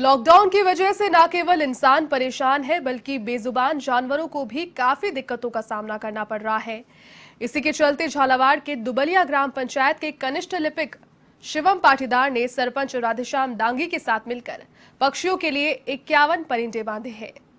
lockdown की वजह से न केवल इंसान परेशान है बल्कि बेजुबान जानवरों को भी काफी दिक्कतों का सामना करना पड़ रहा है इसी के चलते झालावाड़ के दुबलिया ग्राम पंचायत के कनिष्ठ लिपिक शिवम पाटीदार ने सरपंच राधेश्याम दांगी के साथ मिलकर पक्षियों के लिए इक्यावन परिंदे बांधे हैं